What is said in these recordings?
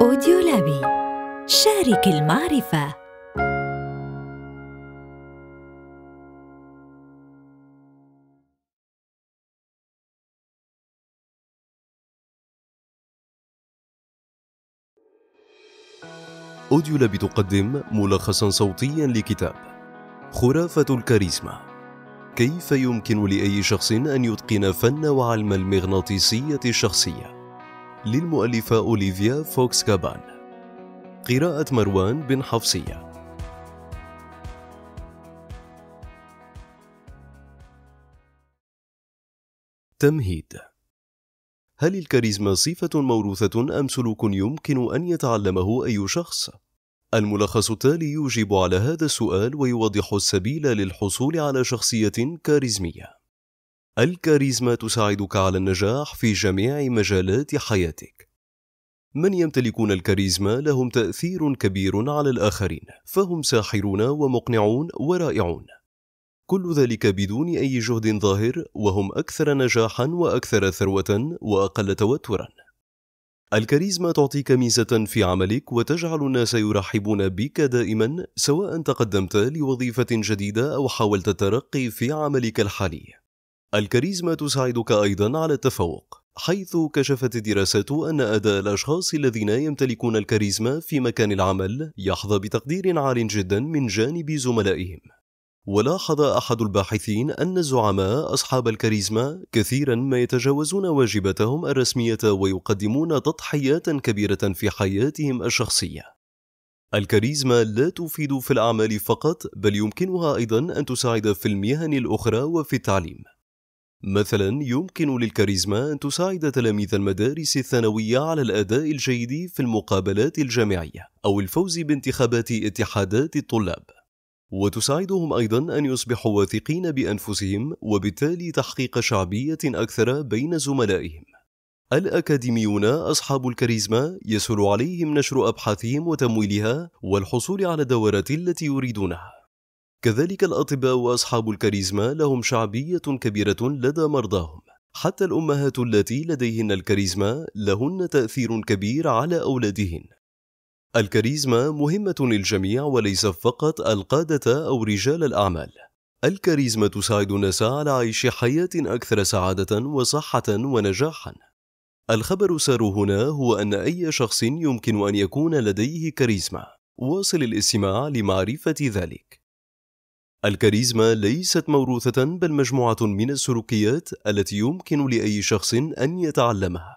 أوديو لابي شارك المعرفة أوديو لابي تقدم ملخصا صوتيا لكتاب خرافة الكاريزما كيف يمكن لأي شخص أن يتقن فن وعلم المغناطيسية الشخصية للمؤلفة أوليفيا فوكس كابان قراءة مروان بن حفصيه تمهيد هل الكاريزما صفة موروثة أم سلوك يمكن أن يتعلمه أي شخص؟ الملخص التالي يجيب على هذا السؤال ويوضح السبيل للحصول على شخصية كاريزمية. الكاريزما تساعدك على النجاح في جميع مجالات حياتك من يمتلكون الكاريزما لهم تأثير كبير على الآخرين فهم ساحرون ومقنعون ورائعون كل ذلك بدون أي جهد ظاهر وهم أكثر نجاحا وأكثر ثروة وأقل توترا الكاريزما تعطيك ميزة في عملك وتجعل الناس يرحبون بك دائما سواء تقدمت لوظيفة جديدة أو حاولت الترقي في عملك الحالي الكاريزما تساعدك أيضا على التفوق حيث كشفت الدراسات أن أداء الأشخاص الذين يمتلكون الكاريزما في مكان العمل يحظى بتقدير عال جدا من جانب زملائهم ولاحظ أحد الباحثين أن الزعماء أصحاب الكاريزما كثيرا ما يتجاوزون واجباتهم الرسمية ويقدمون تضحيات كبيرة في حياتهم الشخصية. الكاريزما لا تفيد في الأعمال فقط بل يمكنها أيضا أن تساعد في المهن الأخرى وفي التعليم. مثلا يمكن للكاريزما أن تساعد تلاميذ المدارس الثانوية على الأداء الجيد في المقابلات الجامعية أو الفوز بانتخابات اتحادات الطلاب وتساعدهم أيضا أن يصبحوا واثقين بأنفسهم وبالتالي تحقيق شعبية أكثر بين زملائهم الأكاديميون أصحاب الكاريزما يسهل عليهم نشر أبحاثهم وتمويلها والحصول على الدورات التي يريدونها كذلك الأطباء وأصحاب الكاريزما لهم شعبية كبيرة لدى مرضاهم حتى الأمهات التي لديهن الكاريزما لهن تأثير كبير على أولادهن الكاريزما مهمة للجميع وليس فقط القادة أو رجال الأعمال الكاريزما تساعد الناس على عيش حياة أكثر سعادة وصحة ونجاحا الخبر سار هنا هو أن أي شخص يمكن أن يكون لديه كاريزما واصل الاستماع لمعرفة ذلك الكاريزما ليست موروثة بل مجموعة من السلوكيات التي يمكن لأي شخص أن يتعلمها.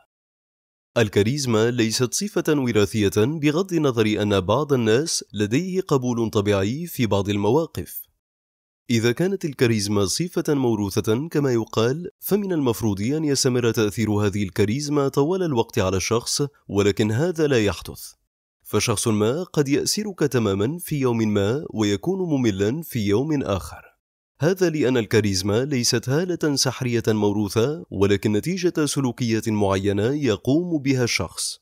الكاريزما ليست صفة وراثية بغض النظر أن بعض الناس لديه قبول طبيعي في بعض المواقف. إذا كانت الكاريزما صفة موروثة كما يقال، فمن المفروض أن يستمر تأثير هذه الكاريزما طوال الوقت على الشخص، ولكن هذا لا يحدث. فشخص ما قد يأسرك تماما في يوم ما ويكون مملا في يوم آخر هذا لأن الكاريزما ليست هالة سحرية موروثة ولكن نتيجة سلوكيات معينة يقوم بها الشخص.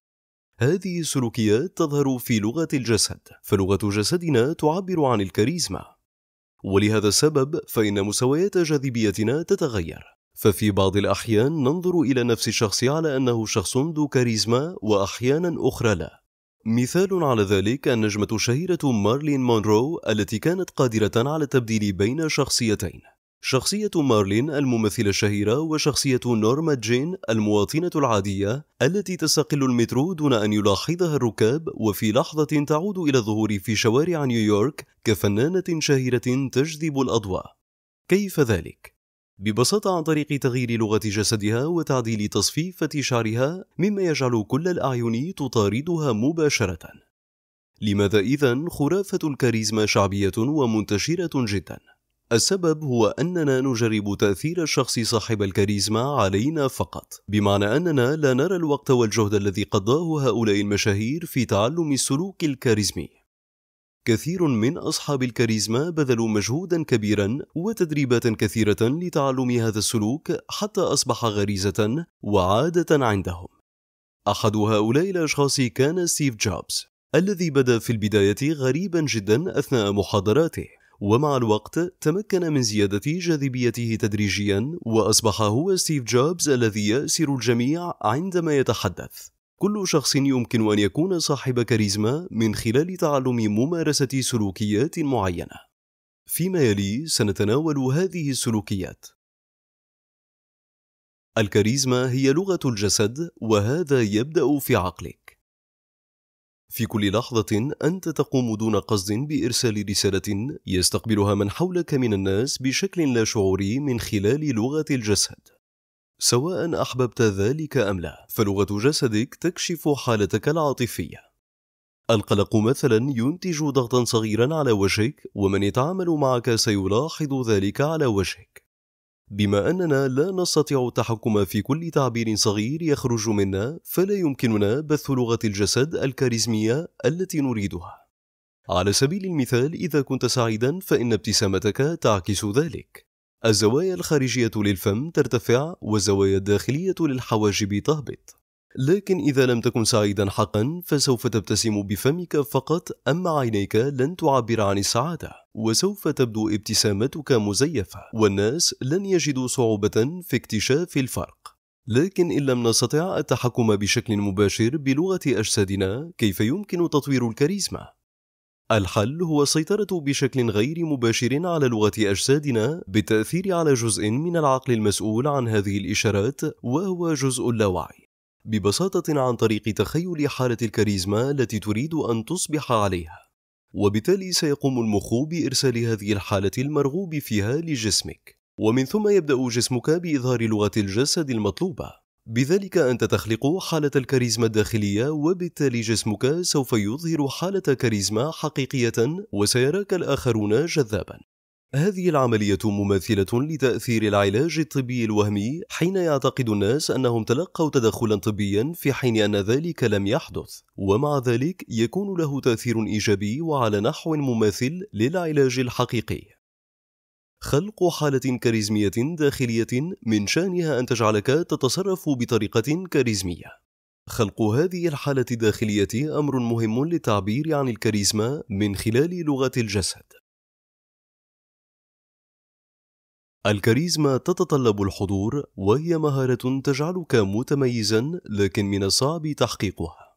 هذه السلوكيات تظهر في لغة الجسد، فلغة جسدنا تعبر عن الكاريزما. ولهذا السبب فإن مستويات جاذبيتنا تتغير، ففي بعض الأحيان ننظر إلى نفس الشخص على أنه شخص ذو كاريزما وأحيانا أخرى لا. مثال على ذلك النجمة الشهيرة مارلين مونرو التي كانت قادرة على التبديل بين شخصيتين شخصية مارلين الممثلة الشهيرة وشخصية نورما جين المواطنة العادية التي تستقل المترو دون أن يلاحظها الركاب وفي لحظة تعود إلى الظهور في شوارع نيويورك كفنانة شهيرة تجذب الأضواء كيف ذلك؟ ببساطة عن طريق تغيير لغة جسدها وتعديل تصفيفة شعرها مما يجعل كل الأعين تطاردها مباشرة. لماذا إذا خرافة الكاريزما شعبية ومنتشرة جدا؟ السبب هو أننا نجرب تأثير الشخص صاحب الكاريزما علينا فقط، بمعنى أننا لا نرى الوقت والجهد الذي قضاه هؤلاء المشاهير في تعلم السلوك الكاريزمي. كثير من أصحاب الكاريزما بذلوا مجهودا كبيرا وتدريبات كثيرة لتعلم هذا السلوك حتى أصبح غريزة وعادة عندهم. أحد هؤلاء الأشخاص كان ستيف جوبز، الذي بدا في البداية غريبا جدا أثناء محاضراته، ومع الوقت تمكن من زيادة جاذبيته تدريجيا وأصبح هو ستيف جوبز الذي يأسر الجميع عندما يتحدث. كل شخص يمكن أن يكون صاحب كاريزما من خلال تعلم ممارسة سلوكيات معينة. فيما يلي سنتناول هذه السلوكيات. الكاريزما هي لغة الجسد وهذا يبدأ في عقلك. في كل لحظة أنت تقوم دون قصد بإرسال رسالة يستقبلها من حولك من الناس بشكل لا شعوري من خلال لغة الجسد. سواء أحببت ذلك أم لا، فلغة جسدك تكشف حالتك العاطفية. القلق مثلا ينتج ضغطا صغيرا على وجهك، ومن يتعامل معك سيلاحظ ذلك على وجهك. بما أننا لا نستطيع التحكم في كل تعبير صغير يخرج منا، فلا يمكننا بث لغة الجسد الكاريزمية التي نريدها. على سبيل المثال، إذا كنت سعيدا فإن ابتسامتك تعكس ذلك. الزوايا الخارجية للفم ترتفع والزوايا الداخلية للحواجب تهبط لكن إذا لم تكن سعيدا حقا فسوف تبتسم بفمك فقط أما عينيك لن تعبر عن السعادة وسوف تبدو ابتسامتك مزيفة والناس لن يجدوا صعوبة في اكتشاف الفرق لكن إن لم نستطع التحكم بشكل مباشر بلغة أجسادنا كيف يمكن تطوير الكاريزما؟ الحل هو السيطرة بشكل غير مباشر على لغة أجسادنا بالتأثير على جزء من العقل المسؤول عن هذه الإشارات وهو جزء اللاوعي ببساطة عن طريق تخيل حالة الكاريزما التي تريد أن تصبح عليها وبالتالي سيقوم المخ بإرسال هذه الحالة المرغوب فيها لجسمك ومن ثم يبدأ جسمك بإظهار لغة الجسد المطلوبة بذلك أنت تخلق حالة الكاريزما الداخلية وبالتالي جسمك سوف يظهر حالة كاريزما حقيقية وسيراك الآخرون جذابا هذه العملية مماثلة لتأثير العلاج الطبي الوهمي حين يعتقد الناس أنهم تلقوا تدخلا طبيا في حين أن ذلك لم يحدث ومع ذلك يكون له تأثير إيجابي وعلى نحو مماثل للعلاج الحقيقي خلق حالة كاريزمية داخلية من شأنها أن تجعلك تتصرف بطريقة كاريزمية. خلق هذه الحالة الداخلية أمر مهم للتعبير عن الكاريزما من خلال لغة الجسد. الكاريزما تتطلب الحضور وهي مهارة تجعلك متميزا لكن من الصعب تحقيقها.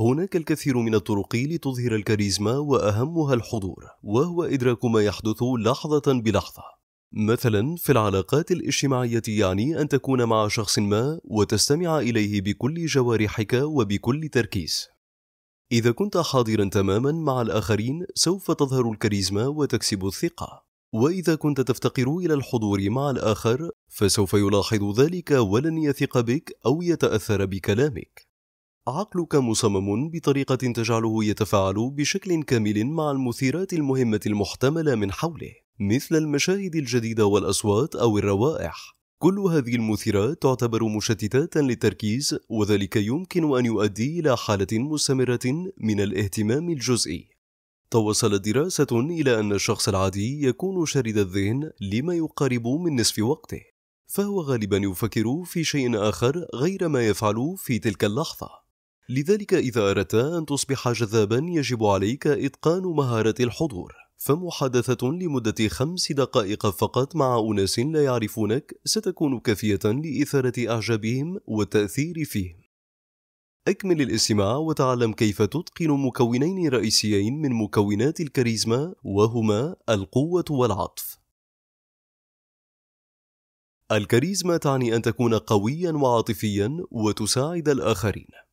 هناك الكثير من الطرق لتظهر الكاريزما وأهمها الحضور وهو إدراك ما يحدث لحظة بلحظة مثلا في العلاقات الاجتماعية يعني أن تكون مع شخص ما وتستمع إليه بكل جوارحك وبكل تركيز إذا كنت حاضرا تماما مع الآخرين سوف تظهر الكاريزما وتكسب الثقة وإذا كنت تفتقر إلى الحضور مع الآخر فسوف يلاحظ ذلك ولن يثق بك أو يتأثر بكلامك عقلك مصمم بطريقة تجعله يتفاعل بشكل كامل مع المثيرات المهمة المحتملة من حوله، مثل المشاهد الجديدة والأصوات أو الروائح. كل هذه المثيرات تعتبر مشتتات للتركيز وذلك يمكن أن يؤدي إلى حالة مستمرة من الاهتمام الجزئي. توصلت دراسة إلى أن الشخص العادي يكون شرد الذهن لما يقارب من نصف وقته، فهو غالبا يفكر في شيء آخر غير ما يفعل في تلك اللحظة. لذلك إذا أردت أن تصبح جذابا يجب عليك إتقان مهارة الحضور فمحادثة لمدة خمس دقائق فقط مع أناس لا يعرفونك ستكون كافية لإثارة إعجابهم والتأثير فيهم أكمل الاستماع وتعلم كيف تتقن مكونين رئيسيين من مكونات الكاريزما وهما القوة والعطف. الكاريزما تعني أن تكون قويا وعاطفيا وتساعد الآخرين.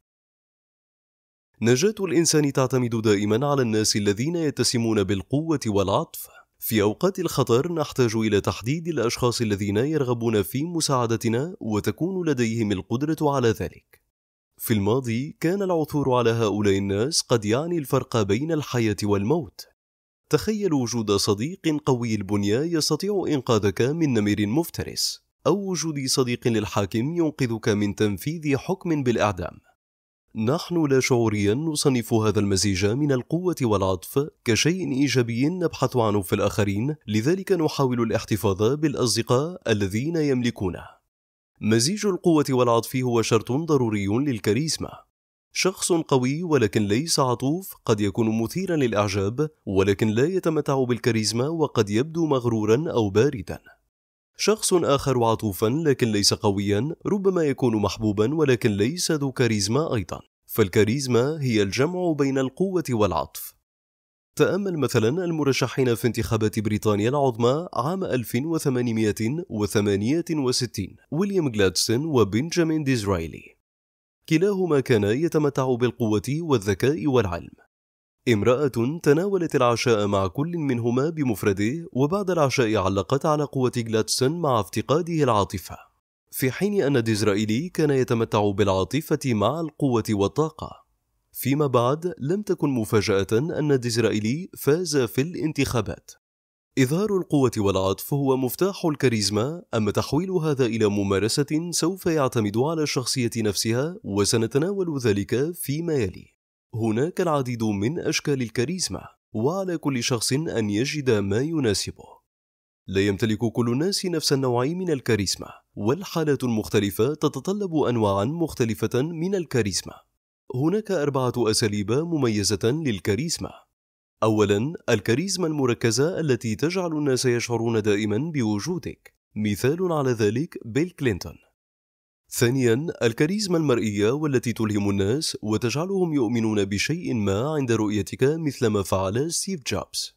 نجاة الإنسان تعتمد دائما على الناس الذين يتسمون بالقوة والعطف. في أوقات الخطر نحتاج إلى تحديد الأشخاص الذين يرغبون في مساعدتنا وتكون لديهم القدرة على ذلك. في الماضي كان العثور على هؤلاء الناس قد يعني الفرق بين الحياة والموت. تخيل وجود صديق قوي البنية يستطيع إنقاذك من نمر مفترس، أو وجود صديق للحاكم ينقذك من تنفيذ حكم بالإعدام. نحن لا شعوريا نصنف هذا المزيج من القوة والعطف كشيء إيجابي نبحث عنه في الآخرين لذلك نحاول الاحتفاظ بالأصدقاء الذين يملكونه مزيج القوة والعطف هو شرط ضروري للكاريزما شخص قوي ولكن ليس عطوف قد يكون مثيرا للإعجاب ولكن لا يتمتع بالكاريزما وقد يبدو مغرورا أو باردا شخص آخر عطوفا لكن ليس قويا ربما يكون محبوبا ولكن ليس ذو كاريزما أيضا فالكاريزما هي الجمع بين القوة والعطف تأمل مثلا المرشحين في انتخابات بريطانيا العظمى عام 1868 ويليام جلادستون وبنجامين ديزرايلي كلاهما كانا يتمتع بالقوة والذكاء والعلم امرأة تناولت العشاء مع كل منهما بمفرده وبعد العشاء علقت على قوة جلاتسون مع افتقاده العاطفة في حين أن ديزرائيلي كان يتمتع بالعاطفة مع القوة والطاقة فيما بعد لم تكن مفاجأة أن ديزرائيلي فاز في الانتخابات إظهار القوة والعطف هو مفتاح الكاريزما أما تحويل هذا إلى ممارسة سوف يعتمد على الشخصية نفسها وسنتناول ذلك فيما يلي هناك العديد من أشكال الكاريزما وعلى كل شخص أن يجد ما يناسبه لا يمتلك كل الناس نفس النوع من الكاريزما والحالات المختلفة تتطلب أنواعا مختلفة من الكاريزما هناك أربعة أساليب مميزة للكاريزما أولا الكاريزما المركزة التي تجعل الناس يشعرون دائما بوجودك مثال على ذلك بيل كلينتون ثانيا الكاريزما المرئية والتي تلهم الناس وتجعلهم يؤمنون بشيء ما عند رؤيتك مثل ما فعل ستيف جوبز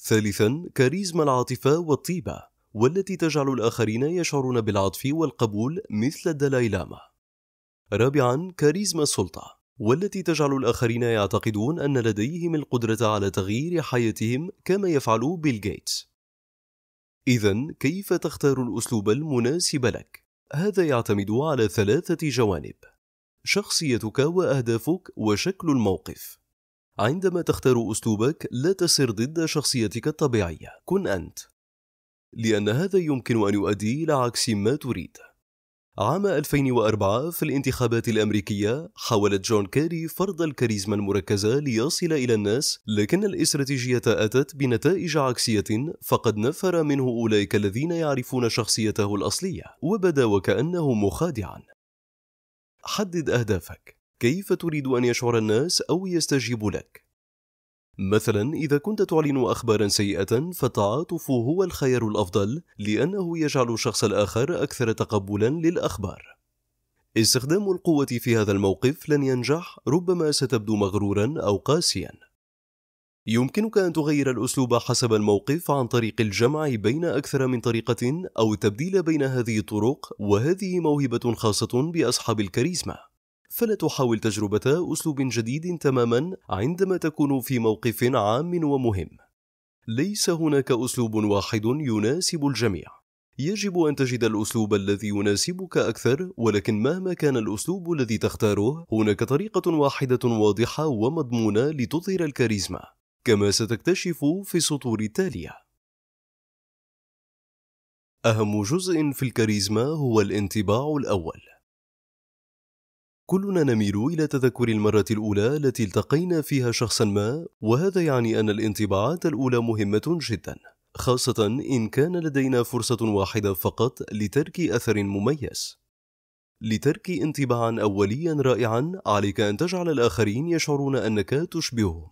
ثالثا كاريزما العاطفة والطيبة والتي تجعل الآخرين يشعرون بالعطف والقبول مثل الدلاي لاما رابعا كاريزما السلطة والتي تجعل الآخرين يعتقدون أن لديهم القدرة على تغيير حياتهم كما يفعل بيل جيتس إذا كيف تختار الأسلوب المناسب لك؟ هذا يعتمد على ثلاثة جوانب: شخصيتك وأهدافك وشكل الموقف. عندما تختار أسلوبك لا تسر ضد شخصيتك الطبيعية، كن أنت. لأن هذا يمكن أن يؤدي إلى عكس ما تريد. عام 2004 في الانتخابات الأمريكية حاولت جون كيري فرض الكاريزما المركزة ليصل إلى الناس لكن الاستراتيجية أتت بنتائج عكسية فقد نفر منه أولئك الذين يعرفون شخصيته الأصلية وبدا وكأنه مخادعا حدد أهدافك كيف تريد أن يشعر الناس أو يستجيبوا لك مثلا إذا كنت تعلن أخبارا سيئة فالتعاطف هو الخيار الأفضل لأنه يجعل الشخص الآخر أكثر تقبلا للأخبار استخدام القوة في هذا الموقف لن ينجح ربما ستبدو مغرورا أو قاسيا يمكنك أن تغير الأسلوب حسب الموقف عن طريق الجمع بين أكثر من طريقة أو التبديل بين هذه الطرق وهذه موهبة خاصة بأصحاب الكاريزما فلا تحاول تجربة أسلوب جديد تماما عندما تكون في موقف عام ومهم. ليس هناك أسلوب واحد يناسب الجميع. يجب أن تجد الأسلوب الذي يناسبك أكثر، ولكن مهما كان الأسلوب الذي تختاره، هناك طريقة واحدة واضحة ومضمونة لتظهر الكاريزما، كما ستكتشف في السطور التالية. أهم جزء في الكاريزما هو الانطباع الأول. كلنا نميل إلى تذكر المرة الأولى التي التقينا فيها شخصا ما، وهذا يعني أن الانطباعات الأولى مهمة جدا، خاصة إن كان لدينا فرصة واحدة فقط لترك أثر مميز. لترك انطباعا أوليا رائعا، عليك أن تجعل الآخرين يشعرون أنك تشبههم.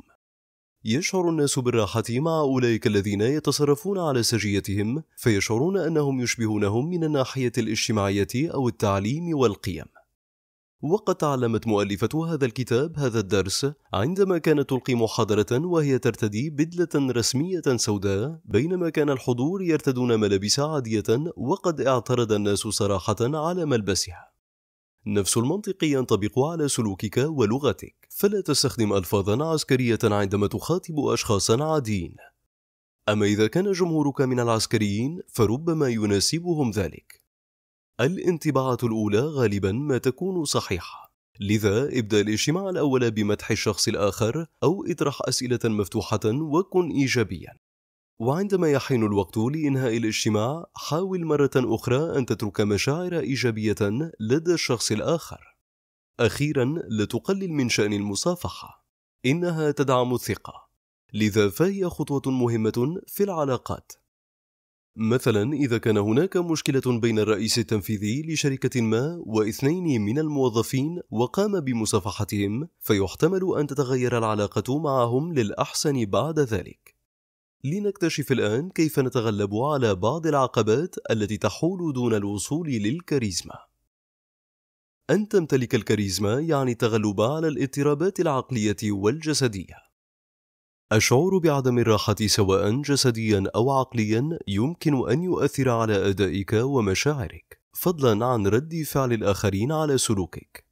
يشعر الناس بالراحة مع أولئك الذين يتصرفون على سجيتهم، فيشعرون أنهم يشبهونهم من الناحية الاجتماعية أو التعليم والقيم. وقد تعلمت مؤلفة هذا الكتاب هذا الدرس عندما كانت تلقي محاضرة وهي ترتدي بدلة رسمية سوداء بينما كان الحضور يرتدون ملابس عادية وقد اعترض الناس صراحة على ملبسها نفس المنطق ينطبق على سلوكك ولغتك فلا تستخدم ألفاظا عسكرية عندما تخاطب أشخاصا عاديين أما إذا كان جمهورك من العسكريين فربما يناسبهم ذلك الانطباعات الأولى غالبا ما تكون صحيحة لذا ابدأ الاجتماع الأول بمدح الشخص الآخر أو اطرح أسئلة مفتوحة وكن إيجابيا وعندما يحين الوقت لإنهاء الاجتماع حاول مرة أخرى أن تترك مشاعر إيجابية لدى الشخص الآخر أخيرا لا تقلل من شأن المصافحة إنها تدعم الثقة لذا فهي خطوة مهمة في العلاقات مثلا إذا كان هناك مشكلة بين الرئيس التنفيذي لشركة ما واثنين من الموظفين وقام بمصافحتهم فيحتمل أن تتغير العلاقة معهم للأحسن بعد ذلك لنكتشف الآن كيف نتغلب على بعض العقبات التي تحول دون الوصول للكاريزما أن تمتلك الكاريزما يعني التغلب على الاضطرابات العقلية والجسدية الشعور بعدم الراحة سواء جسديا أو عقليا يمكن أن يؤثر على أدائك ومشاعرك، فضلا عن رد فعل الآخرين على سلوكك.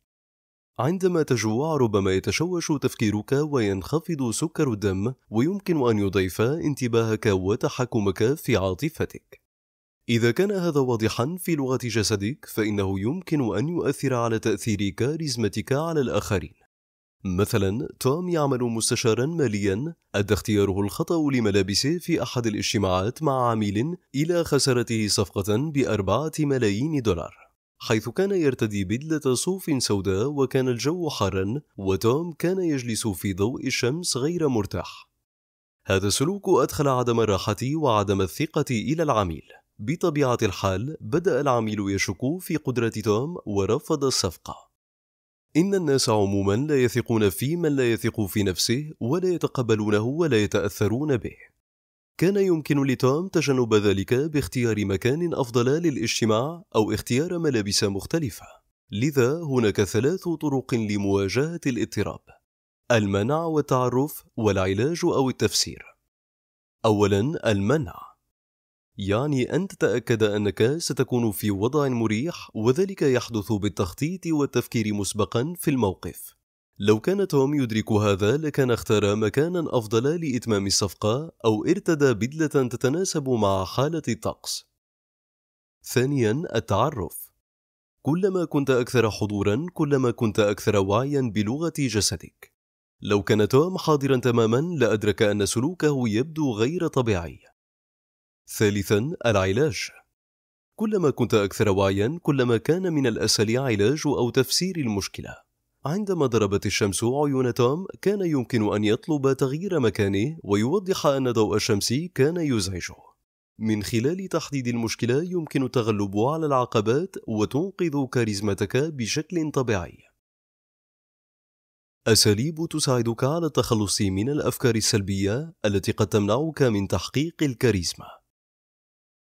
عندما تجوع ربما يتشوش تفكيرك وينخفض سكر الدم ويمكن أن يضيف انتباهك وتحكمك في عاطفتك. إذا كان هذا واضحا في لغة جسدك فإنه يمكن أن يؤثر على تأثير كاريزمتك على الآخرين. مثلا توم يعمل مستشارا ماليا أدى اختياره الخطأ لملابسه في أحد الاجتماعات مع عميل إلى خسارته صفقة بأربعة ملايين دولار حيث كان يرتدي بدلة صوف سوداء وكان الجو حارا وتوم كان يجلس في ضوء الشمس غير مرتاح هذا السلوك أدخل عدم الراحة وعدم الثقة إلى العميل بطبيعة الحال بدأ العميل يشك في قدرة توم ورفض الصفقة إن الناس عموما لا يثقون في من لا يثق في نفسه ولا يتقبلونه ولا يتأثرون به كان يمكن لتوم تجنب ذلك باختيار مكان أفضل للاجتماع أو اختيار ملابس مختلفة لذا هناك ثلاث طرق لمواجهة الاضطراب المنع والتعرف والعلاج أو التفسير أولا المنع يعني أن تتأكد أنك ستكون في وضع مريح وذلك يحدث بالتخطيط والتفكير مسبقا في الموقف لو كان توم يدرك هذا لكان اختار مكانا أفضل لإتمام الصفقة أو ارتدى بدلة تتناسب مع حالة الطقس ثانيا التعرف كلما كنت أكثر حضورا كلما كنت أكثر وعيا بلغة جسدك لو كان توم حاضرا تماما لأدرك أن سلوكه يبدو غير طبيعي ثالثا العلاج كلما كنت أكثر وعيا كلما كان من الأسهل علاج أو تفسير المشكلة عندما ضربت الشمس عيون توم كان يمكن أن يطلب تغيير مكانه ويوضح أن ضوء الشمس كان يزعجه من خلال تحديد المشكلة يمكن التغلب على العقبات وتنقذ كاريزمتك بشكل طبيعي أساليب تساعدك على التخلص من الأفكار السلبية التي قد تمنعك من تحقيق الكاريزما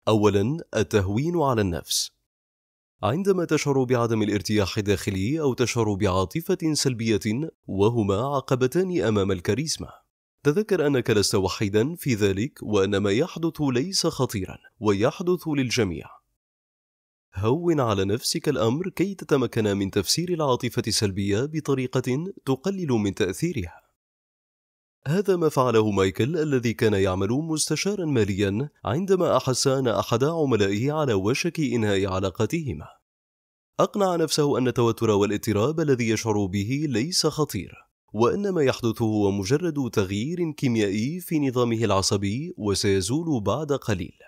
أولا التهوين على النفس عندما تشعر بعدم الارتياح الداخلي أو تشعر بعاطفة سلبية وهما عقبتان أمام الكاريزما تذكر أنك لست وحيدا في ذلك وأن ما يحدث ليس خطيرا ويحدث للجميع هون على نفسك الأمر كي تتمكن من تفسير العاطفة السلبية بطريقة تقلل من تأثيرها هذا ما فعله مايكل الذي كان يعمل مستشارا ماليا عندما أحس أن أحد عملائه على وشك إنهاء علاقتهما. أقنع نفسه أن التوتر والاضطراب الذي يشعر به ليس خطير، وأن ما يحدث هو مجرد تغيير كيميائي في نظامه العصبي وسيزول بعد قليل.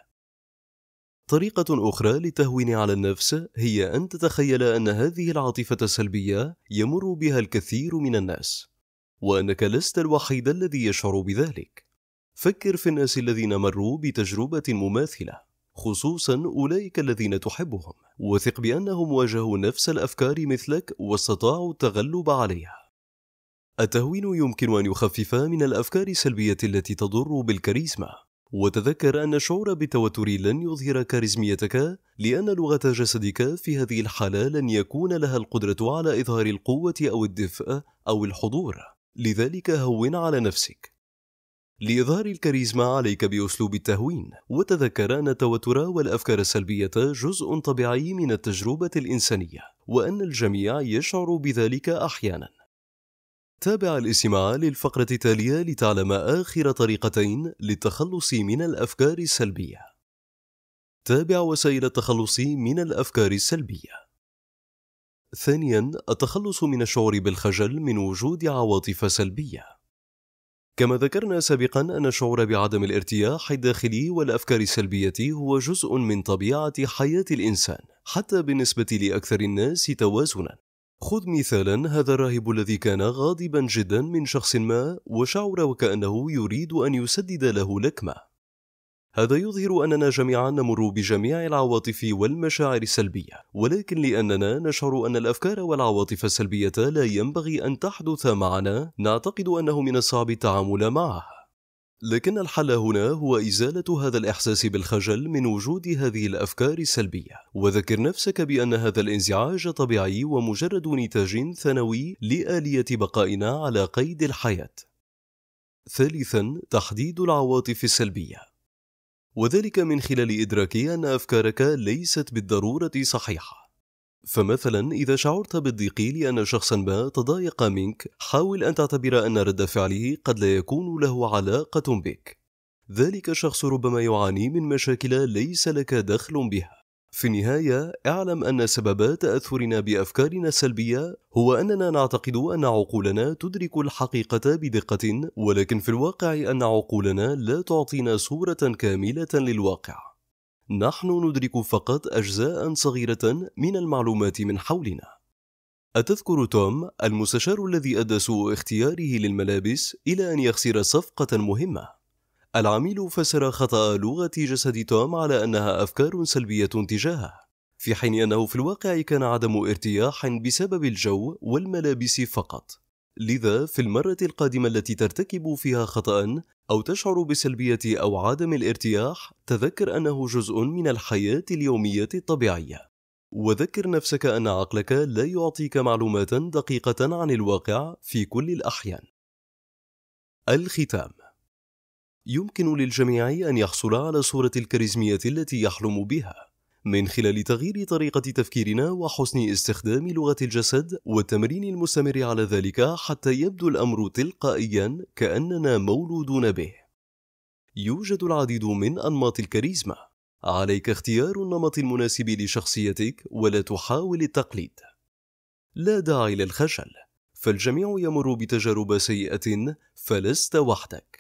طريقة أخرى للتهوين على النفس هي أن تتخيل أن هذه العاطفة السلبية يمر بها الكثير من الناس، وأنك لست الوحيد الذي يشعر بذلك فكر في الناس الذين مروا بتجربة مماثلة خصوصا أولئك الذين تحبهم وثق بأنهم واجهوا نفس الأفكار مثلك واستطاعوا التغلب عليها التهوين يمكن أن يخفف من الأفكار السلبية التي تضر بالكاريزما وتذكر أن الشعور بالتوتر لن يظهر كاريزميتك لأن لغة جسدك في هذه الحالة لن يكون لها القدرة على إظهار القوة أو الدفء أو الحضور لذلك هون على نفسك لإظهار الكاريزما عليك بأسلوب التهوين وتذكر أن التوتر والأفكار السلبية جزء طبيعي من التجربة الإنسانية وأن الجميع يشعر بذلك أحيانا تابع الاستماع للفقرة التالية لتعلم آخر طريقتين للتخلص من الأفكار السلبية تابع وسائل التخلص من الأفكار السلبية ثانيا التخلص من الشعور بالخجل من وجود عواطف سلبيه كما ذكرنا سابقا ان الشعور بعدم الارتياح الداخلي والافكار السلبيه هو جزء من طبيعه حياه الانسان حتى بالنسبه لاكثر الناس توازنا خذ مثالا هذا الراهب الذي كان غاضبا جدا من شخص ما وشعر وكانه يريد ان يسدد له لكمه هذا يظهر أننا جميعا نمر بجميع العواطف والمشاعر السلبية ولكن لأننا نشعر أن الأفكار والعواطف السلبية لا ينبغي أن تحدث معنا نعتقد أنه من الصعب التعامل معها لكن الحل هنا هو إزالة هذا الإحساس بالخجل من وجود هذه الأفكار السلبية، وذكر نفسك بأن هذا الانزعاج طبيعي ومجرد نتاج ثانوي لآلية بقائنا على قيد الحياة. ثالثاً، تحديد العواطف السلبية. وذلك من خلال إدراك أن أفكارك ليست بالضرورة صحيحة فمثلا إذا شعرت بالضيق لأن شخصا ما تضايق منك حاول أن تعتبر أن رد فعله قد لا يكون له علاقة بك ذلك الشخص ربما يعاني من مشاكل ليس لك دخل بها في النهاية اعلم أن سبب تأثرنا بأفكارنا السلبية هو أننا نعتقد أن عقولنا تدرك الحقيقة بدقة ولكن في الواقع أن عقولنا لا تعطينا صورة كاملة للواقع نحن ندرك فقط أجزاء صغيرة من المعلومات من حولنا أتذكر توم المستشار الذي أدى سوء اختياره للملابس إلى أن يخسر صفقة مهمة العميل فسر خطأ لغة جسد توم على أنها أفكار سلبية تجاهه في حين أنه في الواقع كان عدم ارتياح بسبب الجو والملابس فقط لذا في المرة القادمة التي ترتكب فيها خطأ أو تشعر بسلبية أو عدم الارتياح تذكر أنه جزء من الحياة اليومية الطبيعية وذكر نفسك أن عقلك لا يعطيك معلومات دقيقة عن الواقع في كل الأحيان الختام يمكن للجميع أن يحصل على صورة الكاريزمية التي يحلم بها من خلال تغيير طريقة تفكيرنا وحسن استخدام لغة الجسد والتمرين المستمر على ذلك حتى يبدو الأمر تلقائيا كأننا مولودون به. يوجد العديد من أنماط الكاريزما، عليك اختيار النمط المناسب لشخصيتك ولا تحاول التقليد. لا داعي للخجل، فالجميع يمر بتجارب سيئة فلست وحدك.